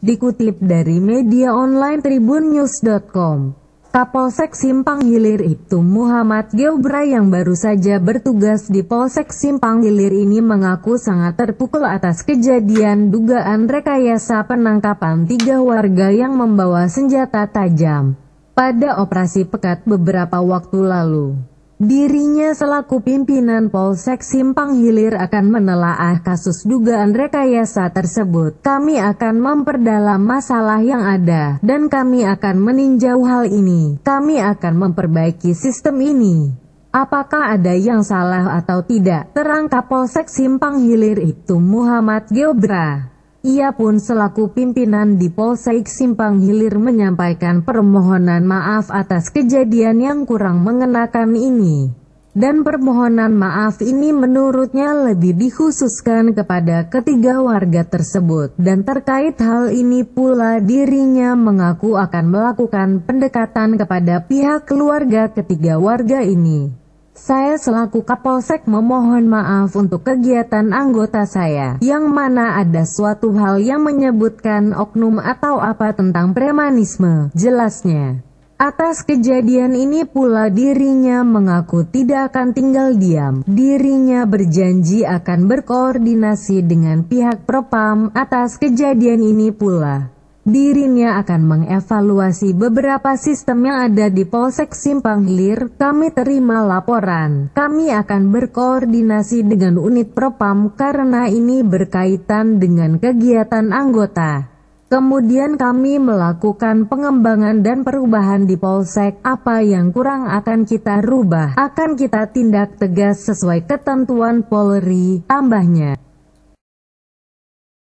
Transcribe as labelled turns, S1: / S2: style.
S1: Dikutip dari media online tribunnews.com, Kapolsek Simpang Hilir itu Muhammad Geobra yang baru saja bertugas di Polsek Simpang Hilir ini mengaku sangat terpukul atas kejadian dugaan rekayasa penangkapan tiga warga yang membawa senjata tajam pada operasi pekat beberapa waktu lalu. Dirinya selaku pimpinan Polsek Simpang Hilir akan menelaah kasus dugaan rekayasa tersebut. Kami akan memperdalam masalah yang ada, dan kami akan meninjau hal ini. Kami akan memperbaiki sistem ini. Apakah ada yang salah atau tidak? Terang Kapolsek Simpang Hilir itu Muhammad Geobra. Ia pun selaku pimpinan di Polsek Simpang Hilir menyampaikan permohonan maaf atas kejadian yang kurang mengenakan ini. Dan permohonan maaf ini menurutnya lebih dikhususkan kepada ketiga warga tersebut dan terkait hal ini pula dirinya mengaku akan melakukan pendekatan kepada pihak keluarga ketiga warga ini. Saya selaku Kapolsek memohon maaf untuk kegiatan anggota saya, yang mana ada suatu hal yang menyebutkan oknum atau apa tentang premanisme, jelasnya. Atas kejadian ini pula dirinya mengaku tidak akan tinggal diam. Dirinya berjanji akan berkoordinasi dengan pihak Propam atas kejadian ini pula. Dirinya akan mengevaluasi beberapa sistem yang ada di Polsek Simpang Hilir. Kami terima laporan. Kami akan berkoordinasi dengan unit propam karena ini berkaitan dengan kegiatan anggota. Kemudian kami melakukan pengembangan dan perubahan di Polsek. Apa yang kurang akan kita rubah, akan kita tindak tegas sesuai ketentuan Polri, tambahnya.